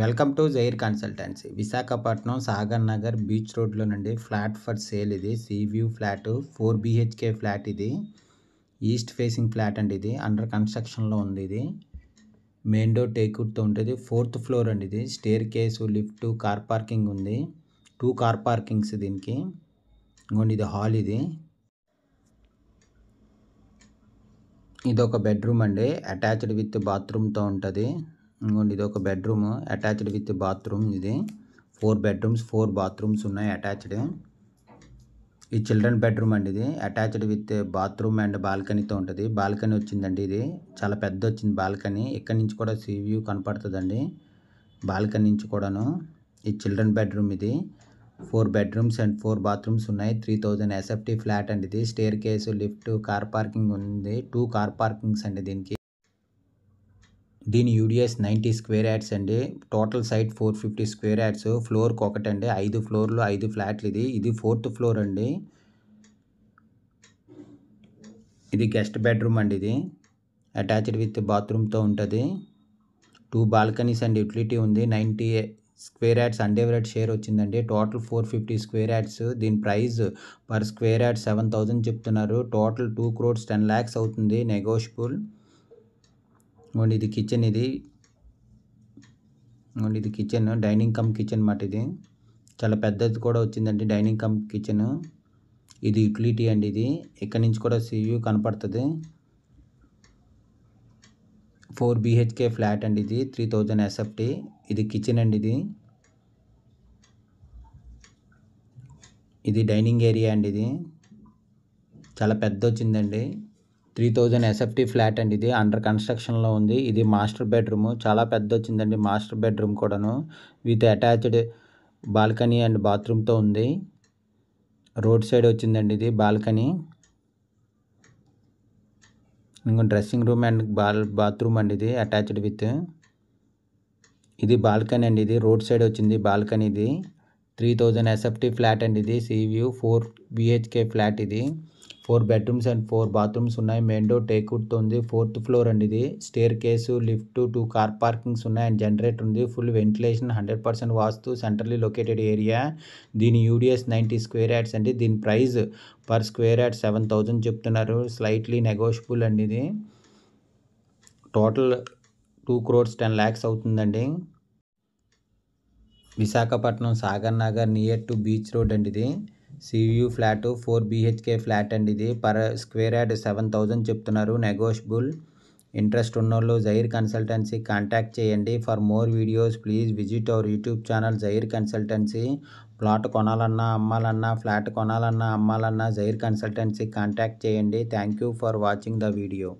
welcome to Jair consultancy Visakhapatnam Sagar Nagar beach రోడ్లో నుండి flat for sale ఇది sea view flat four BHK flat ఇది east facing flat అండి ఇది అండర్ కన్స్ట్రక్షన్లో ఉంది ఇది మెయిన్ డోర్ టేక్వుడ్తో ఉంటుంది ఫోర్త్ ఫ్లోర్ అండి ఇది staircase lift car parking ఉంది టూ కార్ పార్కింగ్స్ దీనికి ఇంకోండి ఇది హాల్ ఇది ఇది ఒక బెడ్రూమ్ అండి అటాచ్డ్ విత్ బాత్రూమ్తో ఉంటుంది ఇంకోండి ఇది ఒక బెడ్రూమ్ అటాచ్డ్ విత్ బాత్రూమ్ ఇది ఫోర్ బెడ్రూమ్స్ ఫోర్ బాత్రూమ్స్ ఉన్నాయి అటాచ్డ్ ఈ చిల్డ్రన్ బెడ్రూమ్ అండి ఇది అటాచ్డ్ విత్ బాత్రూమ్ అండ్ బాల్కనీతో ఉంటుంది బాల్కనీ వచ్చిందండి ఇది చాలా పెద్ద వచ్చింది బాల్కనీ ఇక్కడ నుంచి కూడా సీ వ్యూ కనపడుతుందండి బాల్కనీ నుంచి కూడాను ఈ చిల్డ్రన్ బెడ్రూమ్ ఇది four bedrooms and four bathrooms ఉన్నాయి త్రీ థౌజండ్ ఎస్ఎఫ్టీ ఫ్లాట్ అండి ఇది staircase lift car parking ఉంది టూ కార్ పార్కింగ్స్ అండి దీనికి దీని యూడిఎస్ నైంటీ స్క్వేర్ యాడ్స్ అండి total site four fifty square yards ఫ్లోర్కి ఒకటండి ఐదు ఫ్లోర్లు ఐదు ఫ్లాట్లు ఇది ఇది ఫోర్త్ ఫ్లోర్ అండి ఇది గెస్ట్ బెడ్రూమ్ అండి ఇది అటాచ్డ్ విత్ బాత్రూమ్తో ఉంటుంది టూ బాల్కనీస్ అండ్ యూటిలిటీ ఉంది ninety square yards undivided share వచ్చిందండి total four fifty square yards దీని price per square yard seven thousand చెప్తున్నారు total two crores ten lakhs అవుతుంది నెగోషియబుల్ ఇదిగోండి ఇది కిచెన్ ఇది ఇదిగోండి ఇది కిచెన్ డైనింగ్ కమ్ కిచెన్ అన్నమాట ఇది చాలా పెద్దది కూడా వచ్చిందండి డైనింగ్ కమ్ కిచెన్ ఇది యుటిలిటీ అండి ఇది ఇక్కడ నుంచి కూడా సివ్యూ కనపడుతుంది ఫోర్ బిహెచ్కే ఫ్లాట్ అండి ఇది త్రీ థౌజండ్ ఎస్ఎఫ్టీ ఇది కిచెన్ అండి ఇది ఇది డైనింగ్ ఏరియా అండి ఇది చాలా పెద్ద వచ్చిందండి త్రీ థౌజండ్ ఎస్ఎఫ్టీ ఫ్లాట్ అండి ఇది అండర్ కన్స్ట్రక్షన్లో ఉంది ఇది మాస్టర్ బెడ్రూమ్ చాలా పెద్ద వచ్చిందండి మాస్టర్ బెడ్రూమ్ కూడాను విత్ అటాచ్డ్ బాల్కనీ అండ్ బాత్రూమ్తో ఉంది రోడ్ సైడ్ వచ్చిందండి ఇది బాల్కనీ ఇంకా dressing room and ball bathroom అండి ఇది అటాచ్డ్ విత్ ఇది బాల్కనీ అండి ఇది రోడ్ సైడ్ వచ్చింది బాల్కనీ ఇది త్రీ థౌజండ్ ఎస్ఎఫ్టీ ఫ్లాట్ అండి ఇది సీవ్యూ ఫోర్ బిహెచ్కే ఫ్లాట్ ఇది four bedrooms and four bathrooms ఉన్నాయి మెయిన్ డోర్ టేక్వుడ్తో ఉంది ఫోర్త్ ఫ్లోర్ అండి ఇది staircase lift two car parkings ఉన్నాయి అండ్ జనరేటర్ ఉంది full ventilation hundred percent vastu centrally located area దీని యూడిఎస్ నైంటీ స్క్వేర్ యాడ్స్ అండి దీని price per square yard seven thousand చెప్తున్నారు స్లైట్లీ నెగోషియబుల్ అండి ఇది total two crores ten lakhs అవుతుందండి Visakhapatnam Sagar Nagar near to beach road అండి ఇది sea view flat four BHK flat అండి ఇది per square yard seven thousand చెప్తున్నారు నెగోషియబుల్ ఇంట్రెస్ట్ ఉన్నోళ్ళు జైర్ కన్సల్టెన్సీ కాంటాక్ట్ చేయండి for more videos please visit our YouTube channel Jair consultancy plot కొనాలన్నా అమ్మాలన్నా ఫ్లాట్ కొనాలన్నా అమ్మాలన్నా జైర్ కన్సల్టెన్సీ కాంటాక్ట్ చేయండి thank you for watching the video